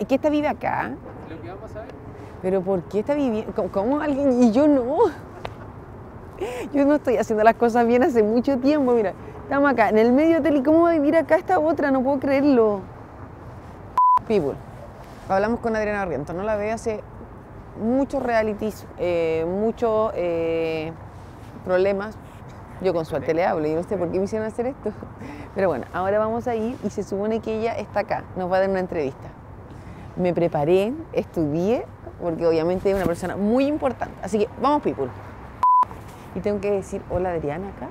¿Y qué está vive acá? Lo que vamos a ver. Pero ¿por qué está viviendo? ¿Cómo, alguien? Y yo no. Yo no estoy haciendo las cosas bien hace mucho tiempo. Mira, estamos acá en el medio hotel y cómo va a vivir acá esta otra, no puedo creerlo. People. Hablamos con Adriana Arriento, no la ve hace muchos realities, eh, muchos eh, problemas. Yo con suerte le hablo, y no sé por qué me hicieron hacer esto. Pero bueno, ahora vamos a ir y se supone que ella está acá, nos va a dar una entrevista me preparé, estudié, porque obviamente es una persona muy importante. Así que vamos, people. Y tengo que decir, hola Adriana acá.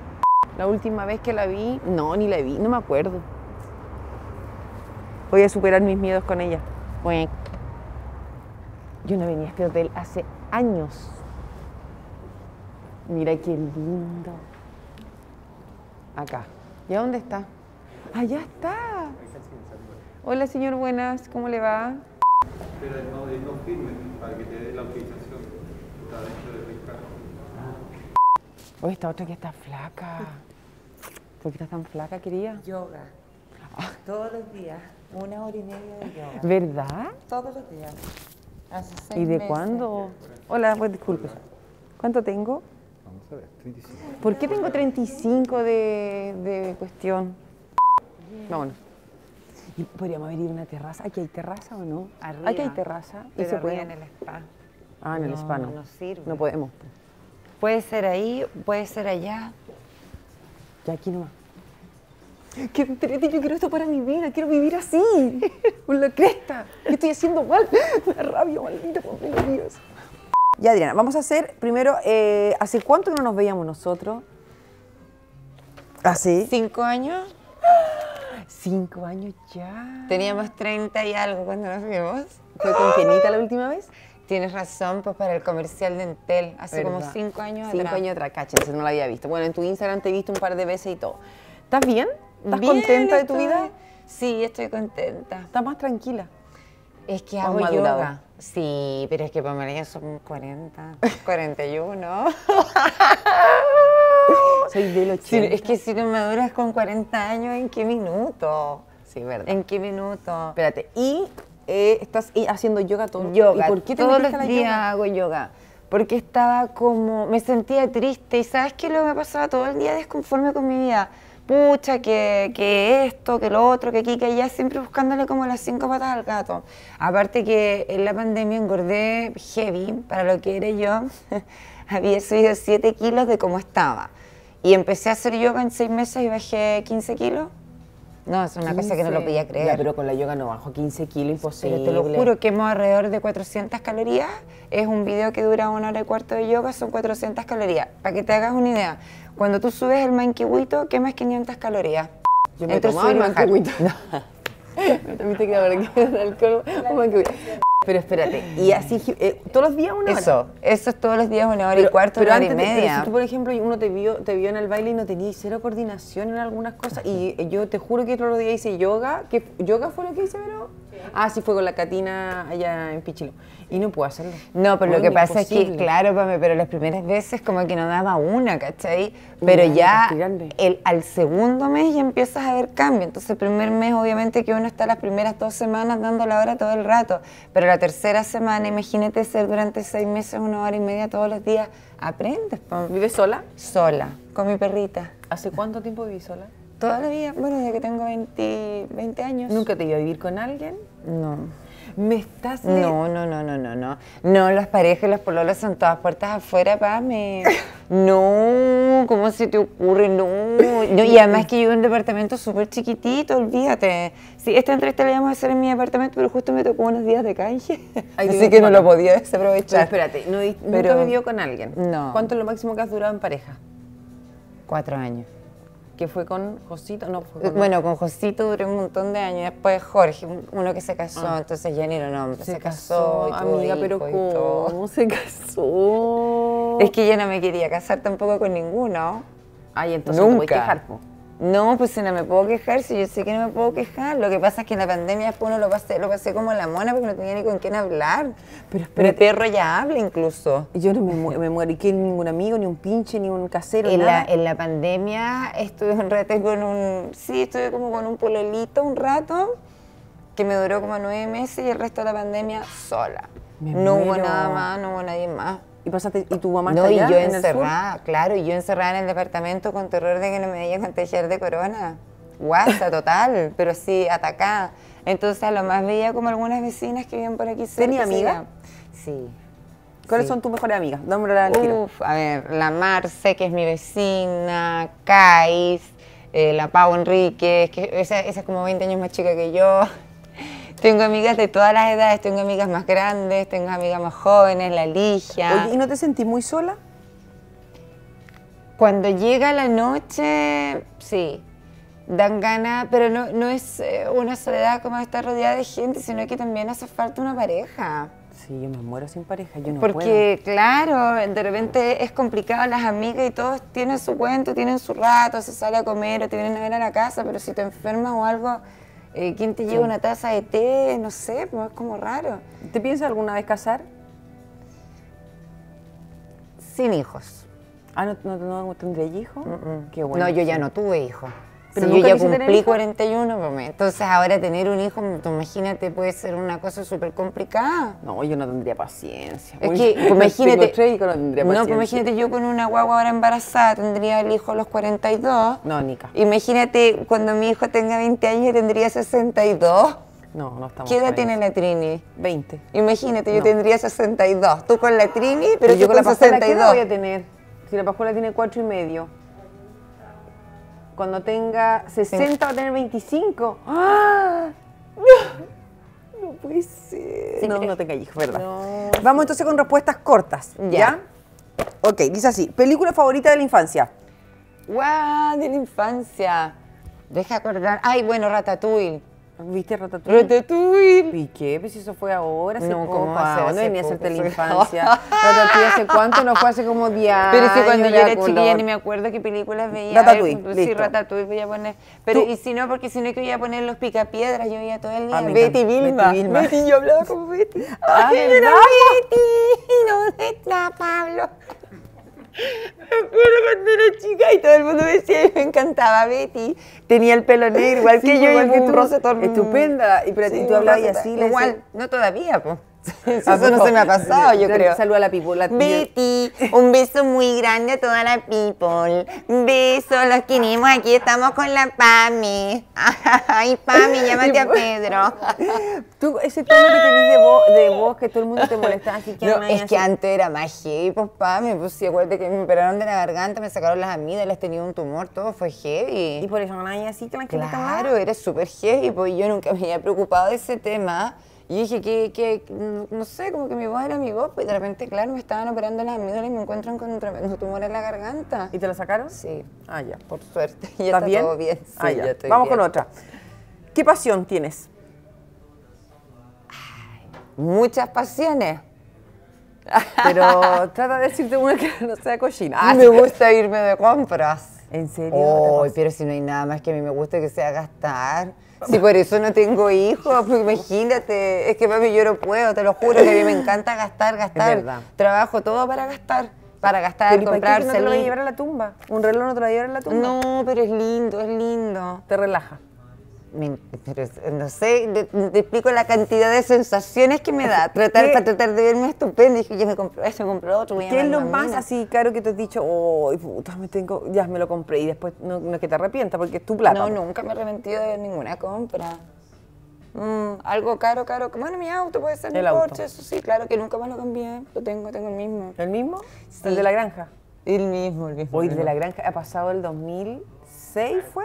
La última vez que la vi, no, ni la vi, no me acuerdo. Voy a superar mis miedos con ella. Yo no venía a este hotel hace años. Mira qué lindo. Acá. ¿Y dónde está? Allá está. Hola, señor Buenas, ¿cómo le va? Pero no firme para que te dé la autorización. Está dentro Oye, esta otra que está flaca. ¿Por qué estás tan flaca, querida? Yoga. Todos los días, una hora y media de yoga. ¿Verdad? Todos los días. ¿Y de cuándo? Hola, pues disculpe. ¿Cuánto tengo? Vamos a ver, 35. ¿Por qué tengo 35 de, de cuestión? Vámonos podríamos abrir una terraza. ¿Aquí hay terraza o no? Arriba, Aquí hay terraza. y pero se puede. en el spa. Ah, en el spa no. No sirve. No podemos. Puede ser ahí, puede ser allá. Ya aquí nomás. Qué triste, yo quiero esto para mi vida, quiero vivir así, con la cresta. ¿Qué estoy haciendo mal? Me rabia, maldita, por Dios. Ya, Adriana, vamos a hacer primero, eh, ¿hace cuánto no nos veíamos nosotros? así ¿Ah, ¿Cinco años? ¡Ah! Cinco años ya. Teníamos 30 y algo cuando nos vimos. ¿Fue con Kenita la última vez? Tienes razón, pues para el comercial de Entel, hace como cinco años atrás. Cinco años atrás, no la había visto. Bueno, en tu Instagram te he visto un par de veces y todo. ¿Estás bien? ¿Estás contenta de tu vida? Sí, estoy contenta. ¿Estás más tranquila? Es que hago madurado? yoga. Sí, pero es que para mí ya son 40, 41. Soy Sí, es que si no maduras con 40 años, ¿en qué minuto? Sí, verdad. ¿En qué minuto? Espérate, y eh, estás haciendo yoga todo yoga. ¿Y por qué todos los días hago yoga? Porque estaba como, me sentía triste y sabes que lo me pasaba todo el día desconforme con mi vida. Pucha, que, que esto, que lo otro, que aquí, que allá, siempre buscándole como las cinco patas al gato. Aparte que en la pandemia engordé heavy para lo que era yo. había subido 7 kilos de cómo estaba. Y empecé a hacer yoga en 6 meses y bajé 15 kilos. No, es una cosa que no lo podía creer. Ya, pero con la yoga no bajo 15 kilos, imposible. Pero te lo juro, quemo alrededor de 400 calorías. Es un video que dura una hora y cuarto de yoga, son 400 calorías. Para que te hagas una idea, cuando tú subes el manquihuito, quemas 500 calorías. Yo me el manquihuito. No. que Pero espérate, y así, eh, todos los días una hora. Eso, eso es todos los días una hora y cuarto, pero una hora y media. si tú, por ejemplo, uno te vio, te vio en el baile y no tenías cero coordinación en algunas cosas, y eh, yo te juro que otro día hice yoga, que yoga fue lo que hice, pero Ah, sí, fue con la Catina allá en Pichilo Y no puedo hacerlo. No, pero lo que pasa es que, claro, Pame, pero las primeras veces como que no daba una, ¿cachai? Pero ya el, al segundo mes ya empiezas a ver cambio. Entonces el primer mes obviamente que uno está las primeras dos semanas dando la hora todo el rato. Pero la tercera semana, imagínate ser durante seis meses una hora y media todos los días. Aprendes. ¿Vives sola? Sola, con mi perrita. ¿Hace cuánto tiempo vivís sola? Toda la vida, bueno, ya que tengo 20, años. ¿Nunca te iba a vivir con alguien? No. ¿Me estás.? No, no, no, no, no, no. No, las parejas y los pololos son todas puertas afuera, pa, No, ¿cómo se te ocurre? No. y además que yo en un departamento súper chiquitito, olvídate. Sí, esta entrevista la íbamos a hacer en mi departamento, pero justo me tocó unos días de canje. así que no lo podía desaprovechar. Pero espérate, ¿nunca vivió con alguien? No. ¿Cuánto es lo máximo que has durado en pareja? Cuatro años que fue con Josito, no Bueno, con Josito duré un montón de años, después Jorge, uno que se casó, ah. entonces ya ni lo se, casó, amiga, pero ¿cómo se casó? Es que yo no me quería casar tampoco con ninguno. Ay, entonces Nunca. voy a quejar, no, pues si no me puedo quejar, si yo sé que no me puedo quejar. Lo que pasa es que en la pandemia después uno lo pasé, lo pasé como la mona porque no tenía ni con quién hablar. Pero, el perro ya habla incluso. Yo no me, mu me ningún amigo, ni un pinche, ni un casero, en La, en la pandemia estuve un rato con un, sí, estuve como con un pololito un rato, que me duró como nueve meses y el resto de la pandemia sola. no hubo nada más, no hubo nadie más. ¿Y, pasaste, y tu mamá no, allá, y yo encerrada, claro, y yo encerrada en el departamento con terror de que no me vaya a contagiar de corona. guasa total, pero sí, atacada. Entonces a lo más veía como algunas vecinas que viven por aquí cerca. ¿Tenía amiga Sí. ¿Cuáles son tus mejores amigas? nombre a ver, la Marce, que es mi vecina, Kais, eh, la Pau Enríquez, que esa, esa, es como 20 años más chica que yo. Tengo amigas de todas las edades, tengo amigas más grandes, tengo amigas más jóvenes, la Ligia. ¿y no te sentí muy sola? Cuando llega la noche, sí, dan ganas, pero no, es eh, una soledad como estar rodeada de gente, sino que también hace falta una pareja. Sí, yo me muero sin pareja, yo no Porque, claro, de repente es complicado, las amigas y todos tienen su cuento, tienen su rato, se sale a comer o te vienen a ver a la casa, pero si te enfermas o algo, eh, ¿Quién te lleva una taza de té? No sé, pues es como raro. ¿Te piensas alguna vez casar? Sin hijos. Ah, ¿no, no, no tendré hijo? Mm, mm. Qué bueno. No, yo ya no tuve hijos. Pero yo ya cumplí 41, pues, entonces ahora tener un hijo, pues, imagínate, puede ser una cosa súper complicada. No, yo no tendría paciencia. Es que, imagínate. no, pues, imagínate, yo con una guagua ahora embarazada tendría el hijo a los 42. No, Nica. Imagínate, cuando mi hijo tenga 20 años, tendría 62. No, no estamos. ¿Qué edad tiene la Trini? 20. Imagínate, yo tendría 62. Tú con la Trini, pero, yo con, la 62. ¿Qué edad voy a tener? Si la Pascuala tiene cuatro y medio cuando tenga 60 o va a tener 25. ¡Ah! No, puede ser. no, no tenga hijos, ¿verdad? No, Vamos entonces con respuestas cortas, ¿ya? Ok, dice así, película favorita de la infancia. ¡Guau! Wow, de la infancia. Deja acordar. Ay, bueno, Ratatouille. ¿Viste Ratatouille? Ratatouille. ¿Y qué? Pues eso fue ahora, no, ¿cómo hace, no venía a hacerte la infancia. Ratatouille hace cuánto, no fue hace como 10 Pero si cuando yo era chiquilla ni me acuerdo qué películas veía. Ratatouille, pues, Sí, Ratatouille voy a poner. Pero y si no, porque si no es que voy a poner los picapiedras, yo veía todo el día. Betty Vilma. Betty Vilma. yo hablaba con Betty. Ah, ¡Ay, ah, era Betty! ¿Dónde está Pablo? Me acuerdo cuando era chica y todo el mundo decía decía, me encantaba Betty. Tenía el pelo negro, igual que yo, igual que tu Rosa, Estupenda. Y, pero, y tú hablabas así. Igual, no todavía, pues eso, no se me ha pasado, yo creo. Saludo a la people. Betty, un beso muy grande a toda la people. Beso, los queremos. Aquí estamos con la Pami. Ay, Pami, llámate a Pedro. Tú, ese tono que tenés de voz, de que todo el mundo te molestaba así que no, Es que antes era más heavy, pues Pami. Pues sí, acuérdate que me operaron de la garganta, me sacaron las amígdalas, tenía un tumor, todo fue heavy. Y por eso mamá así que me Claro, era súper heavy, pues yo nunca me había preocupado de ese tema. Y dije que, no sé, como que mi voz era mi voz, pues, Y de repente, claro, me estaban operando las amígdalas y me encuentran con un tremendo tumor en la garganta. ¿Y te la sacaron? Sí. Ah, ya. Por suerte. Ya está bien? todo bien. Ah, ya. Vamos con otra. ¿Qué pasión tienes? muchas pasiones. Pero trata de decirte una que no sea cochina. Ah, ah, me gusta irme de compras. ¿En serio? pero si no hay nada más que a mí me gusta que sea gastar si por eso no tengo hijos, pues imagínate, es que mami yo no puedo, te lo juro, que a mí me encanta gastar, gastar. Trabajo todo para gastar para gastar, pero comprarse. no te lo a llevar a la tumba? Un reloj no te a llevar a la tumba. No, pero es lindo, es lindo. Te relaja pero no sé, te, explico la cantidad de sensaciones que me da tratar para tratar de verme estupendo. Dije, yo me compré eso, me compré otro. ¿Qué es lo más así caro que te has dicho? Oh, puta, me tengo, ya me lo compré y después no, es que te arrepientas porque es tu plata. No, pues. nunca me he arrepentido de ninguna compra. Mm, algo caro, caro. Bueno, mi auto puede ser mi Porsche, eso sí, claro que nunca más lo cambié. Lo tengo, tengo el mismo. ¿El mismo? ¿El de la granja? El mismo, el mismo. el de la granja ha pasado el 2006, ¿fue?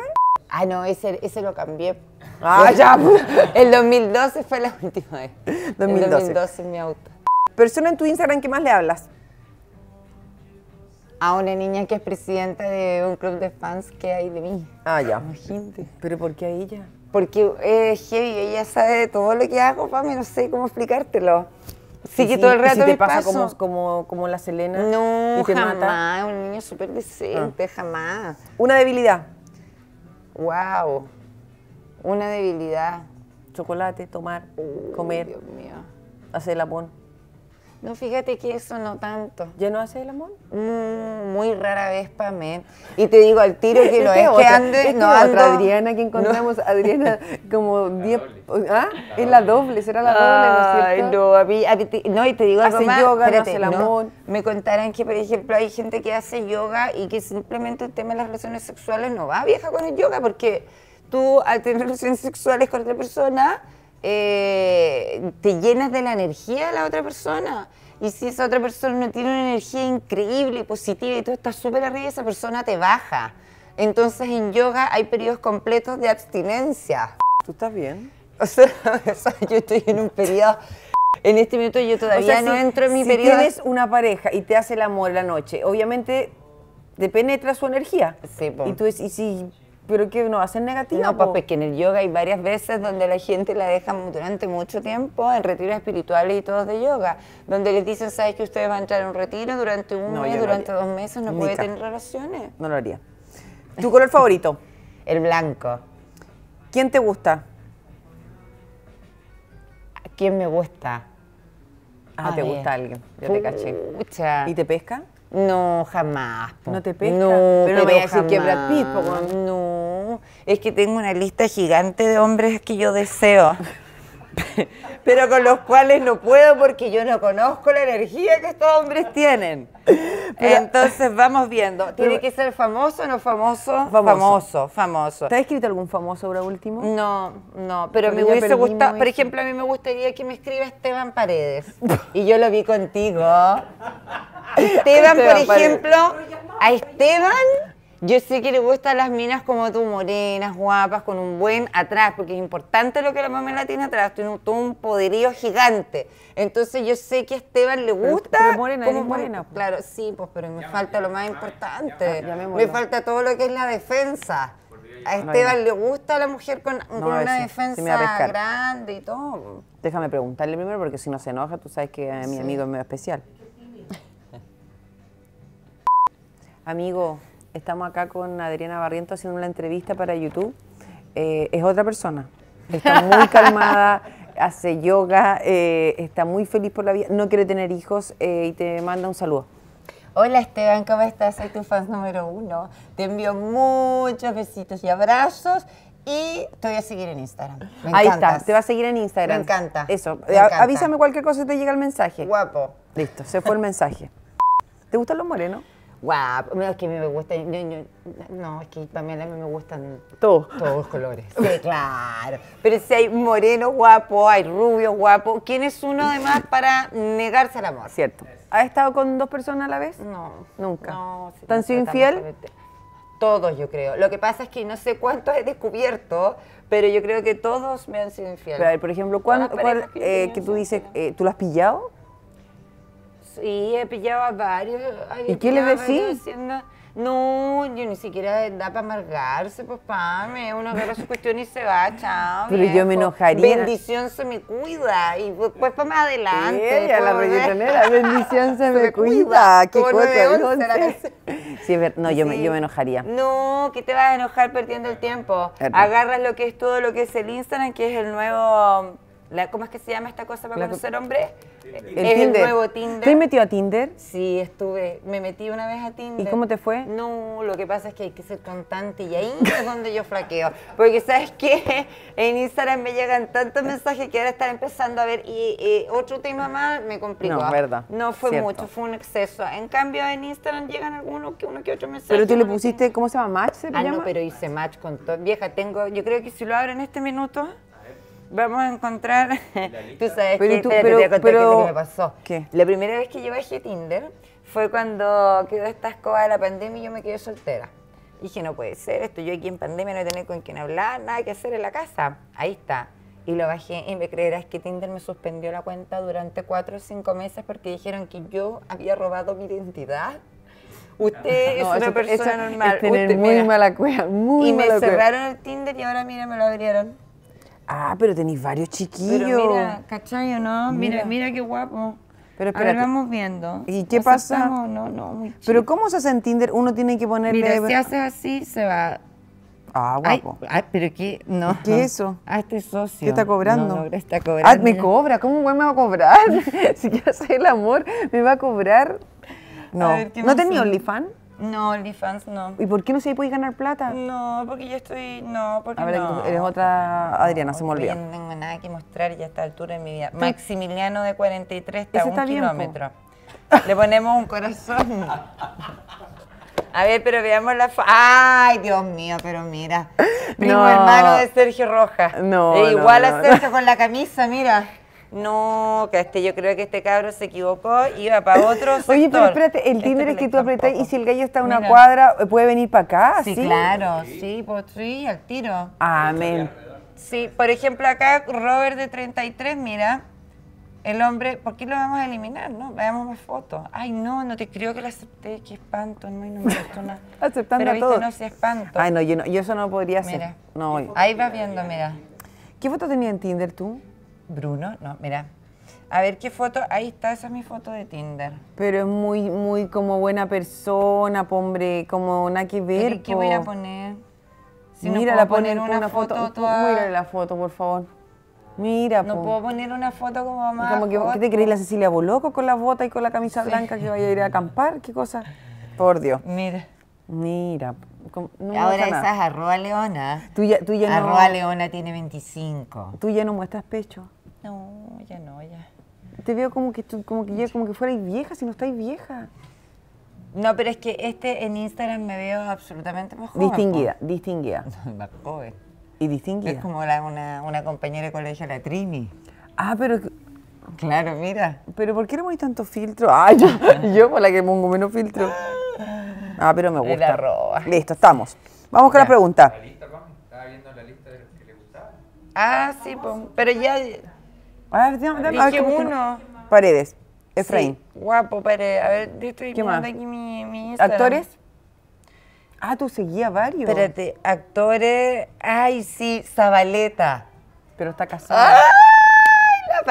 Ah, no, ese, ese lo cambié. Ah, ah ya. El 2012 fue la última vez. 2012. El 2012 mi auto. Persona en tu Instagram qué más le hablas. A una niña que es presidenta de un club de fans que hay de mí. Ah, ya. Imagínate. ¿Pero por qué a ella? Porque es heavy, ella sabe todo lo que hago, papi. no sé cómo explicártelo. Sí, que todo el rato. ¿Y te pasa como, como, como, la Selena? No, jamás. Un niño súper decente, ah. jamás. Una debilidad. Wow. Una debilidad. Chocolate, tomar, comer, Dios mío. hacer el no, fíjate que eso no tanto. ¿Ya no hace el amor? Mm, muy rara vez, Pamela. Y te digo al tiro que lo este es que ande, no ando. otra Adriana que encontramos, Adriana como 10, ¿ah? es la doble, será la doble, ¿no es cierto? No, a no y te digo hace yoga, no hace el amor. me contarán que, por ejemplo, hay gente que hace yoga y que simplemente el tema de las relaciones sexuales no va vieja con el yoga porque tú al tener relaciones sexuales con otra persona eh, te llenas de la energía de la otra persona. Y si esa otra persona no tiene una energía increíble y positiva y tú estás súper arriba, esa persona te baja. Entonces en yoga hay periodos completos de abstinencia. ¿Tú estás bien? O sea, yo estoy en un periodo... En este minuto yo todavía no entro en mi periodo... Si tienes una pareja y te hace el amor la noche, obviamente te penetra su energía. Sí, pues... Y tú es, y si pero que no va a ser negativa. No, pues, que en el yoga hay varias veces donde la gente la deja durante mucho tiempo en retiros espirituales y todos de yoga, donde les dicen, ¿sabes que ustedes van a entrar en un retiro durante un mes, durante dos meses, no puede tener relaciones? No lo haría. ¿Tu color favorito? El blanco. ¿Quién te gusta? ¿Quién me gusta? Ah, te gusta alguien. Yo te caché. ¿Y te pesca? No, jamás. ¿No te pesca? No, pero, no voy a decir que Brad No, es que tengo una lista gigante de hombres que yo deseo. pero con los cuales no puedo porque yo no conozco la energía que estos hombres tienen. Entonces vamos viendo. ¿Tiene que ser famoso o no famoso? Famoso, famoso. ¿Te has escrito algún famoso ahora último? No, no, pero me gusta por ejemplo, a mí me gustaría que me escriba Esteban Paredes. y yo lo vi contigo. Esteban, por ejemplo, a Esteban yo sé que le gustan las minas como tú, morenas, guapas, con un buen atrás, porque es importante lo que la mamela tiene atrás, tiene un, todo un poderío gigante. Entonces yo sé que a Esteban le gusta... Pero, morena, como, morena. Pues. Claro, sí, pues, pero me falta lo más importante. me, falta todo lo que es la defensa. A Esteban le gusta la mujer con, una defensa grande y todo. Déjame preguntarle primero, porque si no se enoja, tú sabes que a mi amigo es medio especial. amigo... Estamos acá con Adriana Barriento haciendo una entrevista para YouTube. Eh, es otra persona. Está muy calmada, hace yoga, eh, está muy feliz por la vida, no quiere tener hijos eh, y te manda un saludo. Hola Esteban, ¿cómo estás? Soy tu fan número uno. Te envío muchos besitos y abrazos y te voy a seguir en Instagram. Ahí está, te va a seguir en Instagram. Me encanta. Eso, avísame cualquier cosa y te llega el mensaje. Guapo. Listo, se fue el mensaje. ¿Te gustan los morenos? guapo es que a mí me gusta, no, es que también a mí me gustan todos, todos los colores. Sí, claro. Pero si hay moreno guapo, hay rubio guapo, ¿quién es uno además para negarse al amor? Cierto. ha estado con dos personas a la vez? No. Nunca. No, ¿Te han sido infiel? Todos, yo creo. Lo que pasa es que no sé cuántos he descubierto, pero yo creo que todos me han sido infiel. a ver, por ejemplo, ¿cuál, que eh, tú dices, eh, ¿tú lo has pillado? Sí, he pillado a varios. ¿Y qué le decís? Haciendo... No, yo ni siquiera da para amargarse, pues, papá. uno agarra su cuestión y se va, chao. Pero yo me enojaría. Bendición se me cuida. Y pues, pues para más adelante. a la reguetonera, Bendición se, me cuida. Qué cosa, sí, no, yo, Me, yo me enojaría. No, que te vas a enojar perdiendo el tiempo. Agarras lo que es todo lo que es el Instagram, que es el nuevo ¿Cómo es que se llama esta cosa para conocer hombres? el, nuevo Tinder. ¿Te has a Tinder? Sí, estuve. Me metí una vez a Tinder. ¿Y cómo te fue? No, lo que pasa es que hay que ser constante y ahí es donde yo fraqueo. Porque ¿sabes qué? En Instagram me llegan tantos mensajes que ahora están empezando a ver y, otro tema más me complicó. No, verdad. No fue mucho, fue un exceso. En cambio, en Instagram llegan algunos que uno que otro mensaje. Pero tú le pusiste, ¿cómo se llama? ¿Match se Ah, no, pero hice match con todo. Vieja, tengo, yo creo que si lo abro en este minuto vamos a encontrar. Tú sabes pero que, te voy a que me pasó. La primera vez que yo bajé Tinder fue cuando quedó esta escoba de la pandemia y yo me quedé soltera. dije, no puede ser esto, yo aquí en pandemia no voy a tener con quién hablar, nada que hacer en la casa. Ahí está. Y lo bajé y me creerás que Tinder me suspendió la cuenta durante cuatro o cinco meses porque dijeron que yo había robado mi identidad. Usted ah. es una persona normal. Es muy mala Y me cerraron el Tinder y ahora mira, me lo abrieron. Ah, pero tenéis varios chiquillos. Pero mira, ¿cachai no? Mira, mira, qué guapo. Pero Ahora vamos viendo. ¿Y qué pasa? No, no, muy Pero ¿cómo se hace en Tinder? Uno tiene que ponerle... Mira, si haces así, se va... Ah, guapo. Ay, pero qué, no. ¿Qué es eso? Ah, este socio. ¿Qué está cobrando? está cobrando. Ah, me cobra. ¿Cómo un güey me va a cobrar? si yo soy el amor, me va a cobrar. No. ¿no ¿No tenía OnlyFans? No, OnlyFans no. ¿Y por qué no se puede ganar plata? No, porque yo estoy. No, porque. A ver, eres otra Adriana, se me olvidó. No tengo nada que mostrar ya a esta altura en mi vida. Maximiliano de 43 está a un kilómetro. Le ponemos un corazón. A ver, pero veamos la. Ay, Dios mío, pero mira. Primo hermano de Sergio Rojas. No. E igual a Sergio con la camisa, mira no, que este, yo creo que este cabro se equivocó, iba para otro Oye, pero espérate, el este Tinder es que tú apretás y si el gallo está a una cuadra, eh, ¿puede venir para acá? Sí, claro, sí, pues sí, al tiro. Amén. Sí, por ejemplo, acá Robert de 33, mira, el hombre, ¿por qué lo vamos a eliminar? No, veamos más fotos. Ay, no, no te creo que lo acepté, qué espanto, no, no me gustó nada. Aceptando Pero, a todos. no se espanto. Ay, no yo, no, yo eso no podría hacer. Mira, no, ahí vas viendo, mira. ¿Qué foto tenía en Tinder tú? Bruno, no, mira. A ver qué foto, ahí está, esa es mi foto de Tinder. Pero es muy, muy como buena persona, hombre, como una que ver. ¿Qué voy a poner? Si mira, la poner, una, foto, foto Mira la foto, por favor. Mira, No puedo poner una foto como mamá. Como que, ¿Qué te crees la Cecilia Boloco con la botas y con la camisa blanca que vaya a ir a acampar? ¿Qué cosa? Por Dios. Mira. Mira. Ahora esa arroba leona. Tú arroba leona tiene 25. ¿Tú ya no muestras pecho? No, ya no, ya. Te veo como que, tú, como que ya como que fuerais vieja, si no estáis vieja. No, pero es que este en Instagram me veo absolutamente mejor. Distinguida, distinguida. más joven. Y distinguida. Es como una, una, compañera de colegio, la Trini. Ah, pero... Claro, mira. Pero ¿por qué no hay tanto filtro? Ah, yo, yo por la que pongo menos filtro. Ah, pero me gusta. Listo, estamos. Vamos con la pregunta. viendo la lista de que le Ah, ah pues, sí, pero ya... Ah, ver, dame, uno. Paredes. Efraín. guapo, Paredes. A ver, estoy mirando aquí mi, ¿Actores? Ah, tú seguías varios. Espérate, actores... Ay, sí, Zabaleta. Pero está casada. ¡Ah!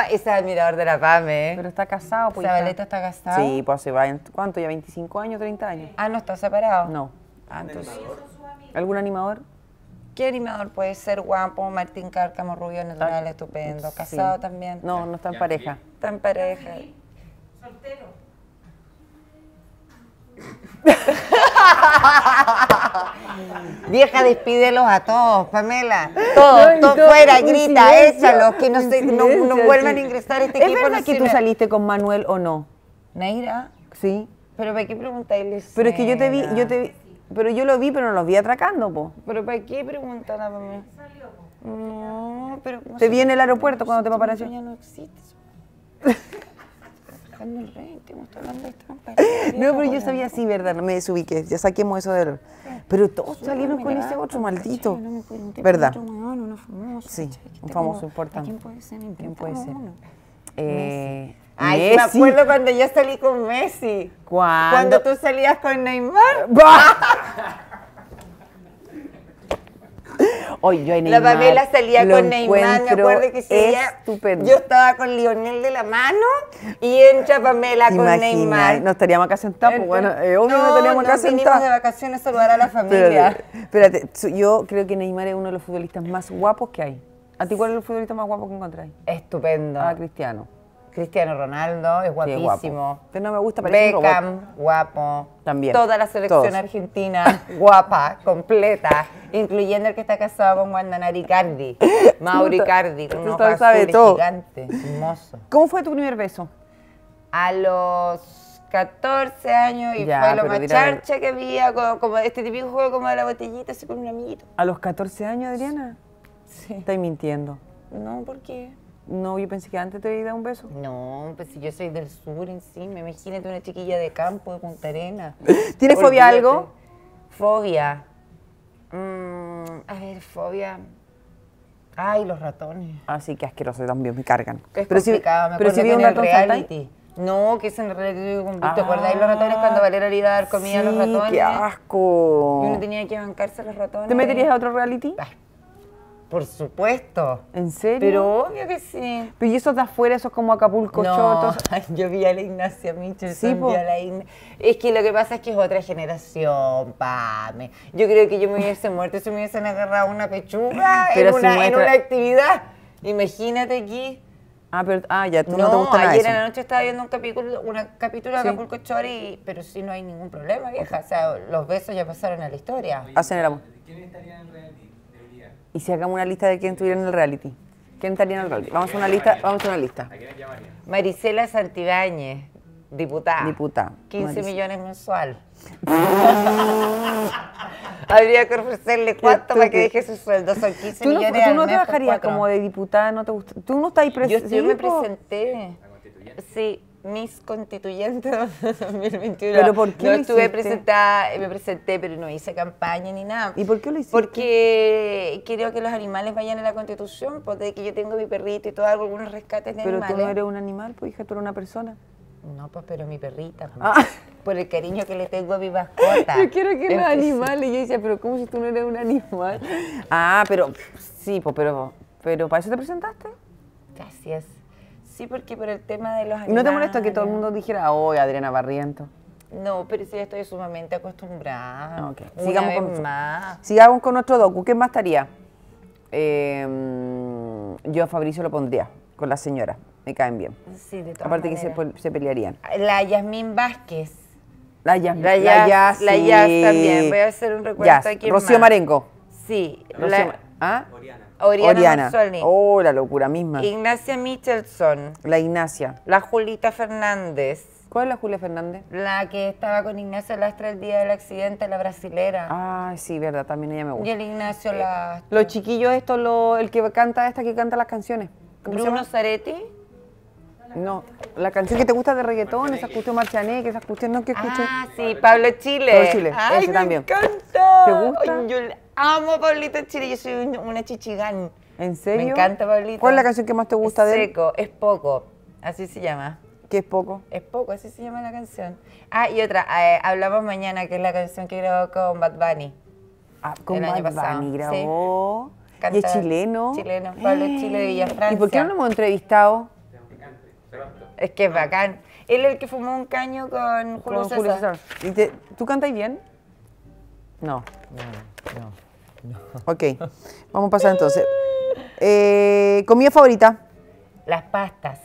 Ese es admirador de la PAME. ¿eh? Pero está casado, pues. Sabaleta está casado. Sí, pues se va ¿cuánto? ¿Ya 25 años, 30 años? Ah, no, está separado. No. antes ¿Algún animador? ¿Qué animador puede ser? Guapo, Martín Cárcamo, rubio, natural, ah, estupendo. Casado también. No, no está en pareja. Está en pareja. Vieja, despídelos a todos, Pamela. Todos, todos fuera, grita, échalos, que no, vuelvan a ingresar a este equipo. ¿Es verdad que tú saliste con Manuel o no? Naira. Sí. Pero ¿para qué preguntáis? Pero es que yo te vi, yo te vi, pero yo lo vi, pero no los vi atracando, po. Pero ¿para qué preguntar a Pamela? No, pero... ¿Te vi en el aeropuerto cuando te apareció? Ya no existe. Eh, no, pero yo sabía, sí, verdad, no me desubiqué, ya saquemos eso de... Pero todos salieron con ese otro maldito, ¿verdad? Uno famoso, sí, un famoso importante. ¿Quién puede ser? ¿Quién puede ser? Eh... me acuerdo cuando yo salí con Messi. ¿Cuándo? Cuando tú salías con Neymar. Hoy yo en Neymar. La Pamela salía con Neymar, me acuerdo que sí. Estupendo. Yo estaba con Lionel de la mano y entra Pamela con Neymar. No estaríamos acá sentados, pues bueno, eh, obvio no, no estaríamos acá no, de vacaciones a saludar a la familia. espérate, yo creo que Neymar es uno de los futbolistas más guapos que hay. ¿A ti cuál es el futbolista más guapo que encontráis? Estupendo. Ah, Cristiano. Cristiano Ronaldo es guapísimo. no me gusta, Beckham, guapo. También. Toda la selección argentina, guapa, completa, incluyendo el que está casado con Wanda Naricardi, Mauricardi, con un sabe gigante, hermoso. ¿Cómo fue tu primer beso? A los 14 años y fue lo más charcha que había, como, como, este típico juego como de la botellita, así con un amiguito. ¿A los 14 años, Adriana? Sí. Estáis mintiendo. No, ¿por qué? No, yo pensé que antes te había dado un beso. No, pues si yo soy del sur ¿en sí? me imagínate una chiquilla de campo de Punta arena. ¿Tienes fobia algo? Fobia. Mm, a ver, fobia. Ay, los ratones. Así ah, que asqueroso también me cargan. Es pero complicado, si, me pero si vi un reality. No, que es en reality con ¿Te acuerdas de los ratones cuando ah, Valera le iba a dar comida a los ratones? ¡Qué asco! Y uno tenía que bancarse a los ratones. ¿Te meterías a otro reality? Por supuesto. ¿En serio? Pero obvio que sí. Pero y esos de afuera, esos como Acapulco no, Yo vi a la Ignacia Michel. sí, a la Es que lo que pasa es que es otra generación, pame. Yo creo que yo me hubiese muerto si me hubiesen agarrado una pechuga en, una, en una actividad. Imagínate aquí. Ah, pero, ah, ya, tú no, te gusta ayer en la noche estaba viendo un capítulo, una capítulo de Acapulco Chori, pero sí no hay ningún problema, vieja. O sea, los besos ya pasaron a la historia. ¿Hacen el amor? ¿Quién estaría en realidad? ¿Y si hagamos una lista de quién estuviera en el reality? ¿Quién estaría en el reality? Vamos a una lista, vamos a una lista. Maricela Santibáñez, diputada. Diputada. 15 millones mensual. Habría que ofrecerle cuánto para que deje su sueldo. Son 15 ¿Tú no, millones ¿Tú no trabajarías como de diputada? ¿no te gusta? ¿Tú no estás ahí presente? Yo, yo, me presenté. Sí, mis constituyentes 2021. ¿Pero por qué no estuve presentada, me presenté, pero no hice campaña ni nada. ¿Y por qué lo hiciste? Porque quiero que los animales vayan a la constitución, porque pues, yo tengo mi perrito y todo, algunos rescates de animales. Pero tú no eres un animal, pues hija, tú eres una persona. No, pues, pero mi perrita, ah. por el cariño que le tengo a mi mascota. Yo quiero que los animales. Y yo decía, pero ¿cómo si tú no eres un animal? Ah, pero sí, pues, pero, pero ¿para eso te presentaste? Gracias. Sí, porque por el tema de los animales. ¿No te molesta que todo el mundo dijera, hoy oh, Adriana Barriento? No, pero sí estoy sumamente acostumbrada. Ah, sigamos con, más. Sigamos con otro docu. ¿Qué más estaría? Em, yo a Fabricio lo pondría con la señora. Me caen bien. Sí, de todas Aparte que se, pelearían. La Yasmín Vázquez. La Yasmín. La Yas, la, también. Voy a hacer un recuerdo aquí. Rocío Marenco. Marengo. Sí. la, ¿Ah? Oriana, Oh, la locura misma. Ignacia Michelson. La Ignacia. La Julita Fernández. ¿Cuál es la Julia Fernández? La que estaba con Ignacio Lastra el día del accidente, la brasilera. Ah, sí, verdad, también ella me gusta. Y el Ignacio eh, Lastra. Los chiquillos, esto, lo, el que canta, esta que canta las canciones. ¿Bruno Zaretti? No, la canción que te gusta de reggaetón, esa cuestión marchané, que esas cuestiones no que escuché. Ah, sí, Pablo Chile. Pablo Chile, Ay, me encanta. ¿Te gusta? yo amo a Pablito Chile, yo soy una chichigán. ¿En serio? Me encanta Pablito. ¿Cuál es la canción que más te gusta de él? Seco, es poco, así se llama. ¿Qué es poco. Es poco, así se llama la canción. Ah, y otra, eh, Hablamos Mañana, que es la canción que grabó con Bad Bunny. Ah, con El Bad Bunny grabó. Y es chileno. Chileno, Pablo Chile de Villafranca. ¿Y por qué no lo hemos entrevistado? Es que es ah. bacán. Él es el que fumó un caño con Julio, ¿Tú cantas bien? No. No, no. Ok, vamos a pasar entonces. Eh, ¿Comida favorita? Las pastas.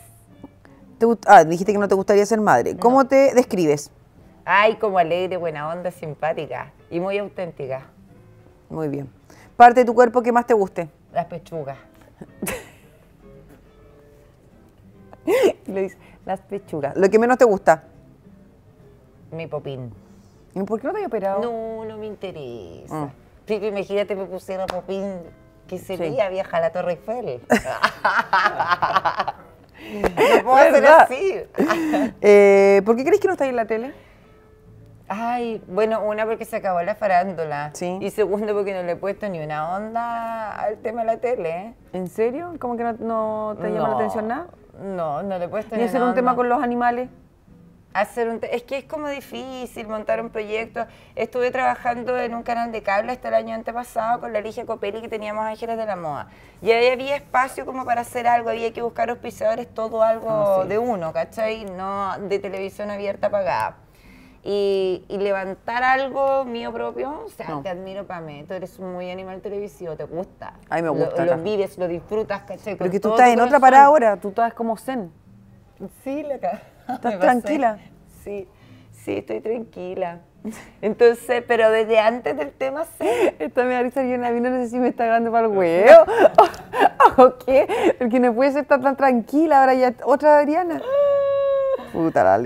ah, dijiste que no te gustaría ser madre. ¿Cómo te describes? Ay, como alegre, buena onda, simpática y muy auténtica. Muy bien. ¿Parte de tu cuerpo que más te guste? Las pechugas. le dice, las pechugas. ¿Lo que menos te gusta? Mi popín. por qué no te había operado? No, no me interesa. Ah. imagínate me pusiera popín que sería veía vieja la Torre Eiffel. no eh, ¿Por qué crees que no ahí en la tele? Ay, bueno, una porque se acabó la farándula. Sí. Y segundo porque no le he puesto ni una onda al tema de la tele. ¿En serio? ¿Cómo que no, te llama la atención nada? No, no le puedes tener. ¿Y hacer un tema con los animales? Hacer un es que es como difícil montar un proyecto. Estuve trabajando en un canal de cable hasta el año antepasado con la Ligia Copelli que teníamos Ángeles de la Moda. Y ahí había espacio como para hacer algo, había que buscar auspiciadores, todo algo ah, de uno, ¿cachai? No de televisión abierta pagada. Y, levantar algo mío propio, o sea, te admiro, para mí, Tú eres muy animal televisivo, te gusta. A mí me gusta. Lo, lo vives, lo disfrutas, Pero que tú estás en otra parada ahora, tú estás como zen. Sí, la cara. ¿Estás tranquila? Sí, sí, estoy tranquila. Entonces, pero desde antes del tema sí. Esta me da en la vida, no sé si me está agarrando para el huevo o qué, porque no puede ser tan tranquila, ahora ya otra Adriana. Puta la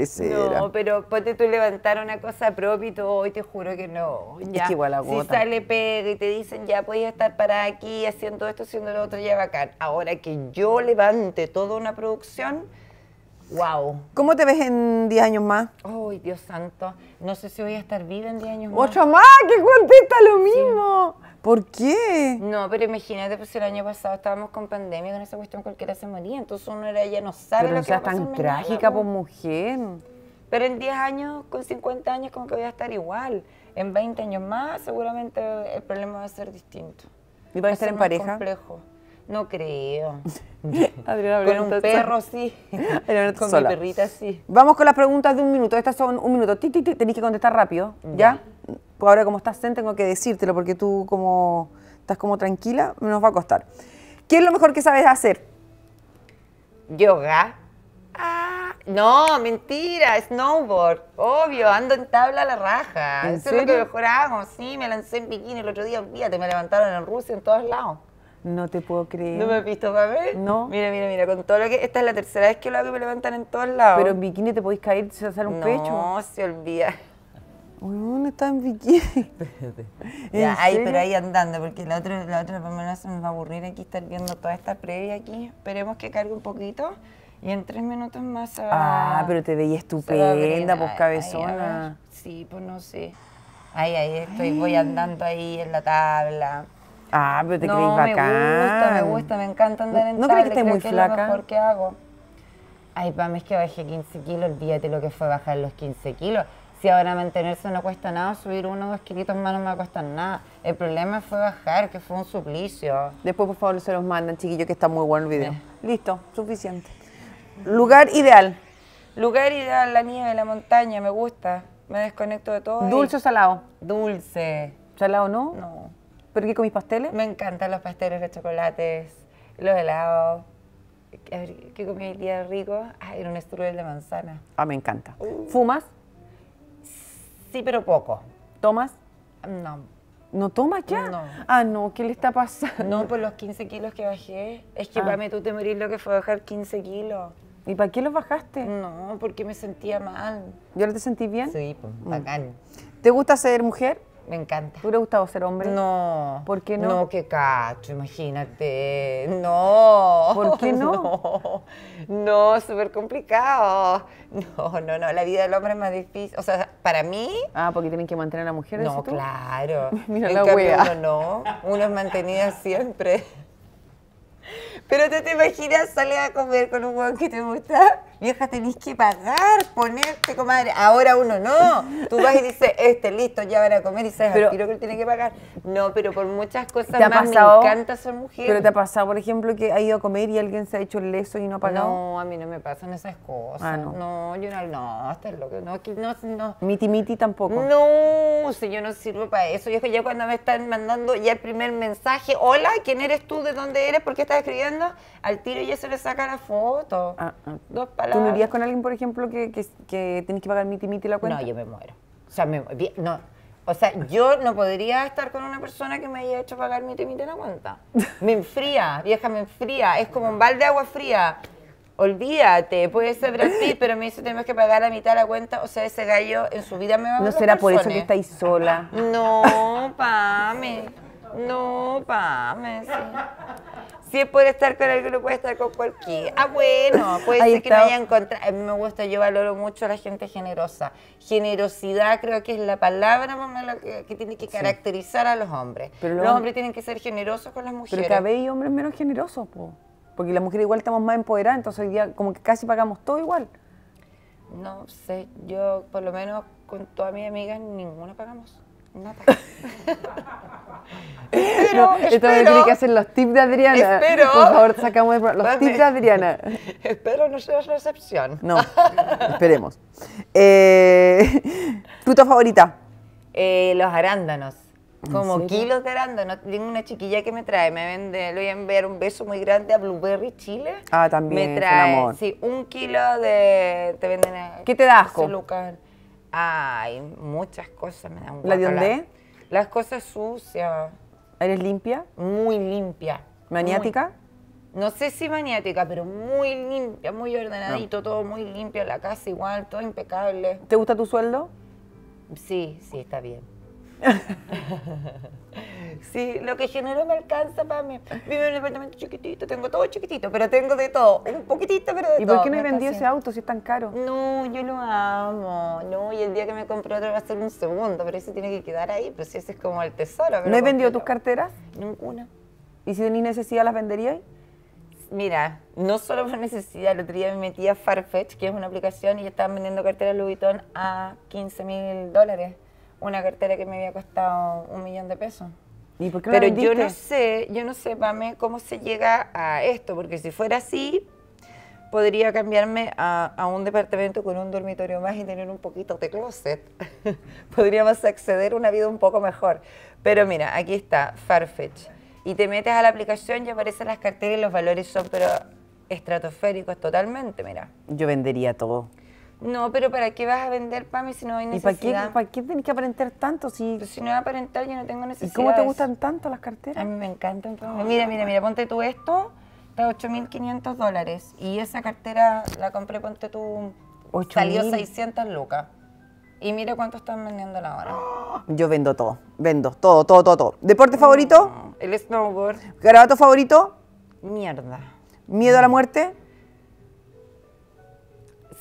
No, pero ponte tú levantar una cosa propia y hoy te juro que no. Es igual Si sale pega y te dicen, ya podías estar para aquí haciendo esto, haciendo lo otro, ya bacán. Ahora que yo levante toda una producción, Wow. ¿Cómo te ves en 10 años más? Ay, Dios santo. No sé si voy a estar viva en 10 años más. Ocho más, que contesta lo mismo. ¿Por qué? No, pero imagínate, pues el año pasado estábamos con pandemia, con esa cuestión cualquiera se moría, entonces uno era ya no sabe lo que va a pasar tan trágica por mujer. Pero en 10 años, con 50 años, como que voy a estar igual. En 20 años más, seguramente el problema va a ser distinto. ¿Y va a estar en pareja? complejo. No creo. Adriana con un perro sí. con mi perrita sí. Vamos con las preguntas de un minuto. Estas son un minuto. Tenéis que contestar rápido. ¿Ya? Pues ahora como estás zen tengo que decírtelo porque tú como estás como tranquila, nos va a costar. ¿Qué es lo mejor que sabes hacer? Yoga. Ah, no, mentira, snowboard. Obvio, ando en tabla a la raja. Eso es lo que mejor hago. Sí, me lancé en bikini el otro día, fíjate, me levantaron en Rusia, en todos lados. No te puedo creer. ¿No me has visto para No. Mira, mira, mira, con todo lo que. Esta es la tercera vez que lo hago y me levantan en todos lados. Pero en bikini te podéis caer se sale un pecho. No, se olvida. Uy, está en bikini. ya, ahí, pero ahí andando, porque la otra, la otra se nos va a aburrir aquí estar viendo toda esta previa aquí. Esperemos que cargue un poquito. Y en tres minutos más se va Ah, pero te veía estupenda, pues cabezona. sí, pues no sé. Ahí, ahí estoy, voy andando ahí en la tabla. Ah, pero te crees bacán. Me gusta, me gusta, me encanta andar en ¿No crees que estés muy que flaca? hago. Ay, para mí es que bajé 15 kilos, olvídate lo que fue bajar los 15 kilos. Si ahora mantenerse no cuesta nada, subir uno o dos kilitos más no me cuesta nada. El problema fue bajar, que fue un suplicio. Después, por favor, se los mandan, chiquillos, que está muy bueno el video. Eh. Listo, suficiente. Lugar ideal. Lugar ideal, la nieve, la montaña, me gusta. Me desconecto de todo. ¿Dulce o salado? Dulce. ¿Salado no? No. ¿Pero qué comís pasteles? Me encantan los pasteles, de chocolates, los helados. ¿Qué comí el día rico? Ah, era un strudel de manzana. Ah, me encanta. Uh. ¿Fumas? Sí, pero poco. ¿Tomas? No. ¿No tomas ya? No. Ah, no, ¿qué le está pasando? No, por los 15 kilos que bajé. Es que, para ah. mí tú te morís lo que fue bajar 15 kilos. ¿Y para qué los bajaste? No, porque me sentía mal. ¿Y ahora te sentís bien? Sí, pues, mm. bacán. ¿Te gusta ser mujer? Me encanta. ¿Te hubiera gustado ser hombre? No. ¿Por qué no? No, qué cacho, imagínate. No. ¿Por qué no? No, súper complicado. No, no, no. La vida del hombre es más difícil. O sea, para mí. Ah, porque tienen que mantener a la mujer. No, claro. Mira la no. Uno es mantenida siempre. Pero tú te imaginas salir a comer con un hueón que te gusta vieja, tenés que pagar, ponerte, comadre. Ahora uno no. Tú vas y dices, este, listo, ya van a comer y sabes, tiro que él tiene que pagar. No, pero por muchas cosas más me encanta ser mujer. Pero te ha pasado, por ejemplo, que ha ido a comer y alguien se ha hecho el leso y no ha pagado. No, a mí no me pasan esas cosas. Ah, no. yo no, no, lo loco. No, no, no. Miti miti tampoco. No, si yo no sirvo para eso. Yo es que ya cuando me están mandando ya el primer mensaje, hola, ¿quién eres tú? ¿De dónde eres? ¿Por qué estás escribiendo? Al tiro ya se le saca la foto. Ah, ah. Dos palabras ¿Tú no irías con alguien, por ejemplo, que, que, que tenés que pagar miti miti la cuenta? No, yo me muero. O sea, me, no. O sea, yo no podría estar con una persona que me haya hecho pagar miti miti la cuenta. Me enfría, vieja, me enfría. Es como un balde de agua fría. Olvídate, puede ser Brasil, pero me dice tenemos que pagar la mitad de la cuenta. O sea, ese gallo en su vida me va a ¿No será por eso que estáis sola? No, pame. No, pa, Si puede estar con el grupo, estar con cualquiera. Ah, bueno, puede ser que no haya encontrado. A mí me gusta, yo valoro mucho a la gente generosa. Generosidad creo que es la palabra que, que, tiene que caracterizar a los hombres. Pero los, hombres tienen que ser generosos con las mujeres. Pero cada vez hay hombres menos generosos, po. porque las mujeres igual estamos más empoderadas, entonces hoy día como que casi pagamos todo igual. No sé, yo por lo menos con todas mis amigas ninguna pagamos. Pero, espero, esto me tiene que hacer los tips de Adriana. Espero. Por favor, sacamos Los tips de Adriana. Espero no seas la excepción. No, esperemos. Eh, ¿Fruta favorita? Eh, los arándanos. Como kilos de arándanos. Tengo una chiquilla que me trae, me vende, le voy a enviar un beso muy grande a Blueberry Chile. Ah, también. Me trae, sí, un kilo de. Te venden. ¿Qué te da asco? Ay, muchas cosas me dan ¿La de dónde? Las cosas sucias. ¿Eres limpia? Muy limpia. ¿Maniática? no sé si maniática, pero muy limpia, muy ordenadito, ah. todo muy limpio, la casa igual, todo impecable. ¿Te gusta tu sueldo? Sí, sí, está bien. Sí, lo que generó me alcanza para mí. Vivo en un departamento chiquitito, tengo todo chiquitito, pero tengo de todo. Un poquitito, pero de todo. ¿Y por qué no vendió ese auto si es tan caro? No, yo lo amo. No, y el día que me compro otro va a ser un segundo, pero ese tiene que quedar ahí, pero pues si ese es como el tesoro. ¿No he vendido tus carteras? Ninguna. ¿Y si ni necesidad las venderías? mira, no solo por necesidad, el otro día me metí a Farfetch, que es una aplicación, y estaban vendiendo carteras Louis Vuitton a 15 mil dólares. Una cartera que me había costado un millón de pesos. Pero yo no sé, yo no sé, mami, cómo se llega a esto, porque si fuera así, podría cambiarme a, un departamento con un dormitorio más y tener un poquito de closet. Podríamos acceder a una vida un poco mejor. Pero mira, aquí está, Farfetch. Y te metes a la aplicación y aparecen las carteras y los valores son pero estratosféricos totalmente, mira. Yo vendería todo. No, pero ¿para qué vas a vender, Pami, si no hay necesidad? ¿Y para qué, tienes que aparentar tanto? Si... si no voy a aparentar, yo no tengo necesidad. ¿Y cómo te gustan tanto las carteras? A mí me encantan. todas. mira, mira, mira, ponte tú esto, está 8.500 dólares. Y esa cartera la compré, ponte tú, salió 600 lucas. Y mira cuánto están vendiendo la hora. Yo vendo todo, vendo todo, todo, todo, todo. ¿Deporte favorito? El snowboard. ¿Garabato favorito? Mierda. ¿Miedo a la muerte?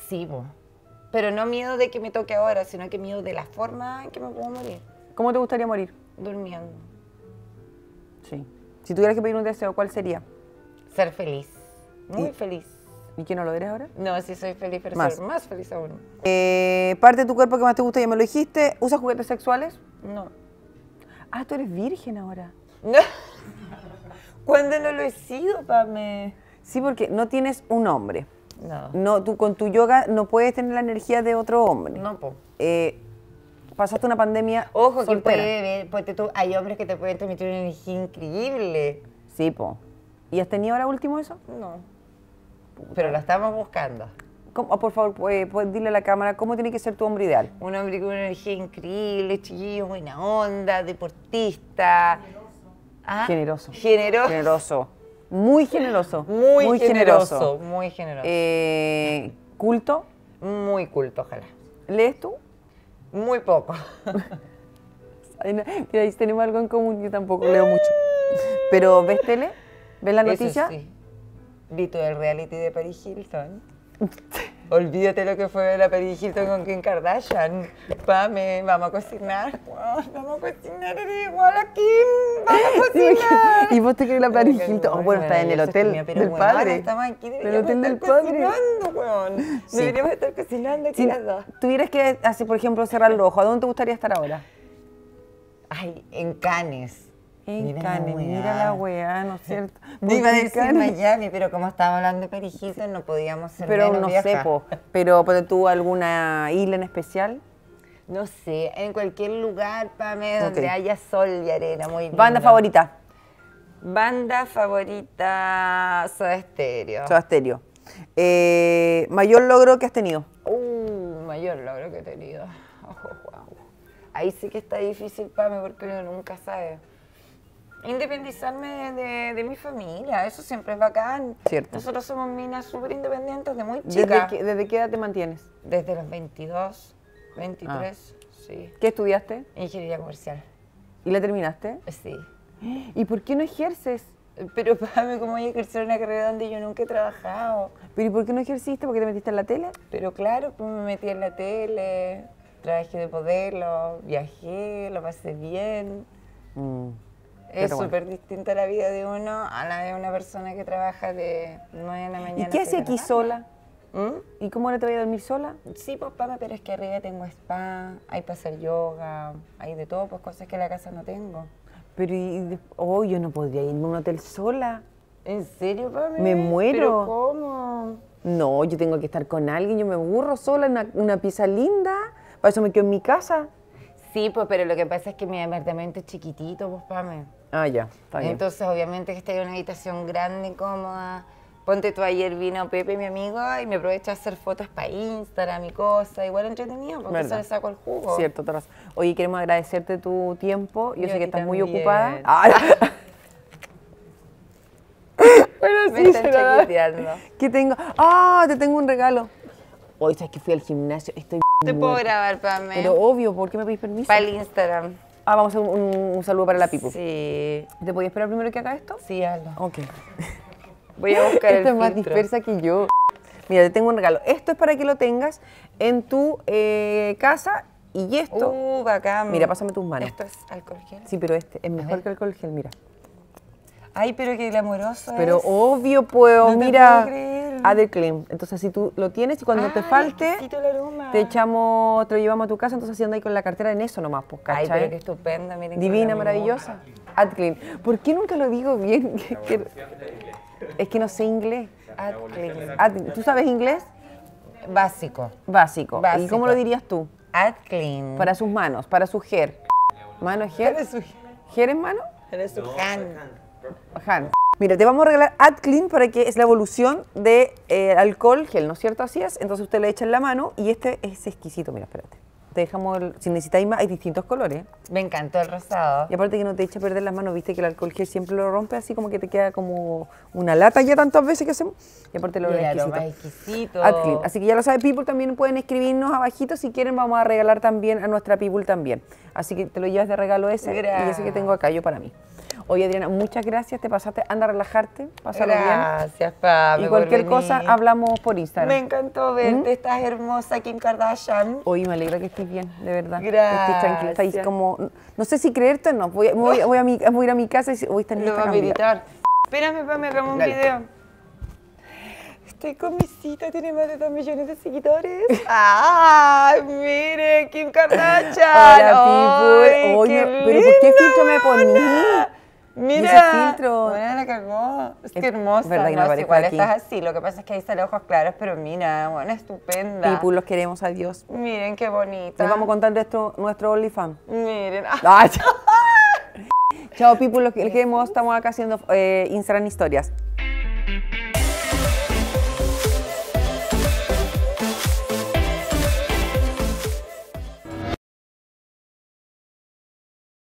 Sí, vos. Pero no miedo de que me toque ahora, sino que miedo de la forma en que me puedo morir. ¿Cómo te gustaría morir? Durmiendo. Sí. Si tuvieras que pedir un deseo, ¿cuál sería? Ser feliz. Muy feliz. ¿Y que no lo eres ahora? No, sí soy feliz, pero más. más feliz aún. Eh, ¿Parte de tu cuerpo que más te gusta? Ya me lo dijiste. ¿Usas juguetes sexuales? No. Ah, tú eres virgen ahora. No. ¿Cuándo no lo he sido, Pame? Sí, porque no tienes un hombre. No. tú con tu yoga no puedes tener la energía de otro hombre. No, po. Eh, pasaste una pandemia. Ojo, que hay hombres que te pueden transmitir una energía increíble. Sí, po. ¿Y has tenido ahora último eso? No. Pero la estamos buscando. Ah, por favor, pues, pues, dile a la cámara cómo tiene que ser tu hombre ideal. Un hombre con una energía increíble, chiquillo, buena onda, deportista. Generoso. ¿Ah? Generoso. Generoso. Generoso. Muy generoso. Muy, generoso, Muy generoso. Eh, ¿Culto? Muy culto, ojalá. ¿Lees tú? Muy poco. ahí tenemos algo en común, yo tampoco leo mucho. Pero, ¿ves tele? ¿Ves la noticia? Eso sí. Vi todo el reality de Paris Hilton. Olvídate lo que fue la Paris Hilton con Kim Kardashian. Pame, vamos a cocinar. vamos a cocinar, eres igual a Kim. Vamos a cocinar. y vos te crees la Paris Hilton. Oh, bueno, está en el hotel del padre. Estamos aquí, el hotel del padre. Weón. Deberíamos estar cocinando aquí Tuvieras que, así, por ejemplo, cerrar el ojo, ¿a dónde te gustaría estar ahora? Ay, en Canes. En Cannes, mira la weá, ¿no es cierto? No iba a Miami, pero como estaba hablando de perijitos, no podíamos ser Pero no vieja. sé, po, pero tú alguna isla en especial? No sé, en cualquier lugar, Pame, donde haya sol y arena, muy bien. ¿Banda favorita? Banda favorita, Soda Stereo. Soda Stereo. Eh, ¿Mayor logro que has tenido? Uh, mayor logro que he tenido. Ahí sí que está difícil, Pame, porque uno nunca sabe. Independizarme de, mi familia, eso siempre es bacán. Cierto. Nosotros somos minas súper independientes de muy chicas. ¿Desde, qué edad te mantienes? Desde los 22, 23, ah. sí. ¿Qué estudiaste? Ingeniería comercial. ¿Y la terminaste? Sí. ¿Y por qué no ejerces? Pero mí ¿cómo voy a ejercer una carrera donde yo nunca he trabajado? ¿Pero y por qué no ejerciste? ¿Por qué te metiste en la tele? Pero claro, pues, me metí en la tele, trabajé de modelo, viajé, lo pasé bien. Mm. Es súper distinta la vida de uno a la de una persona que trabaja de 9 de la mañana. ¿Y qué hace aquí sola? ¿Mm? ¿Y cómo no te voy a dormir sola? Sí, pues Pame, pero es que arriba tengo spa, hay para hacer yoga, hay de todo, pues cosas que en la casa no tengo. Pero, y, oh, yo no podría irme a un hotel sola. ¿En serio, papá? Me muero. ¿Pero cómo? No, yo tengo que estar con alguien, yo me burro sola en una, una pieza linda, para eso me quedo en mi casa. Sí, pues, pero lo que pasa es que mi apartamento es chiquitito, pues, Pame. Ah, ya, está bien. Entonces, obviamente que está en una habitación grande, cómoda. Ponte tú, ayer vino Pepe, mi amigo, y me aprovecho a hacer fotos para Instagram y cosas. Igual entretenido, porque eso le saco el jugo. Cierto, Toras. Oye, queremos agradecerte tu tiempo. Yo, sé que estás muy ocupada. Ay. Ah. bueno, sí, ¿Qué tengo? ¡Ah! te tengo un regalo. Hoy, ¿sabes que fui al gimnasio? Estoy. Te puedo grabar, mí. Pero obvio, ¿por qué me pedís permiso? Para el Instagram. Ah, vamos a hacer un, saludo para la Pipo. Sí. ¿Te podía esperar primero que haga esto? Sí, hazlo. Ok. Voy a buscar Esto el es más dispersa que yo. Mira, te tengo un regalo. Esto es para que lo tengas en tu eh, casa y esto... Uh, bacán. Mira, pásame tus manos. Esto es alcohol gel. Sí, pero este es mejor que alcohol gel, mira. Ay, pero qué glamoroso. Pero obvio, pues, mira. clean Entonces, si tú lo tienes y cuando te falte, te echamos, te lo llevamos a tu casa, entonces haciendo ahí con la cartera en eso nomás, pues, ¿cachai? Ay, pero qué estupenda, miren. Divina, maravillosa. Adclean. ¿Por qué nunca lo digo bien? es que no sé inglés. Adclean. ¿Tú sabes inglés? Básico. Básico. ¿Y cómo lo dirías tú? Adclean. Para sus manos, para su hair. ¿Mano hair? ¿Hair en mano? es su hand. Mira, te vamos a regalar AdClean para que es la evolución de eh, alcohol gel, ¿no es cierto? Así es. Entonces usted le echa en la mano y este es exquisito. Mira, espérate. Te dejamos, si necesitáis más, hay distintos colores. Me encantó el rosado. Y aparte que no te echa a perder las manos, viste que el alcohol gel siempre lo rompe así como que te queda como una lata ya tantas veces que hacemos. Y aparte lo ves exquisito. exquisito. AdClean. Así que ya lo sabe People, también pueden escribirnos abajito. Si quieren vamos a regalar también a nuestra People también. Así que te lo llevas de regalo ese y ese que tengo acá yo para mí. Oye, Adriana, muchas gracias. Te pasaste, anda a relajarte. Pásalo bien. Gracias, Pablo. Y cualquier cosa hablamos por Instagram. Me encantó verte. ¿Mm? Estás hermosa, Kim Kardashian. Oye, me alegra que estés bien, de verdad. Gracias. Estés tranquila. Estáis como. No sé si creerte o no. Voy, voy, a, mi, ir a mi casa y voy a estar en esta voy a meditar. Espérame, para me hagamos un video. Estoy con mi cita, tiene más de dos millones de seguidores. ¡Ay, mire! ¡Kim Kardashian! Hola, people. Oye, pero ¿por qué filtro me poní? Mira, Bueno, la cagó. Es, que hermosa. Verdad que no, es igual estás así. Lo que pasa es que ahí sale ojos claros, pero mira, bueno, estupenda. People los queremos, a dios. Miren qué bonita. Les vamos a contar nuestro, OnlyFans. Miren. chao. people, los queremos. Estamos acá haciendo eh, Instagram historias.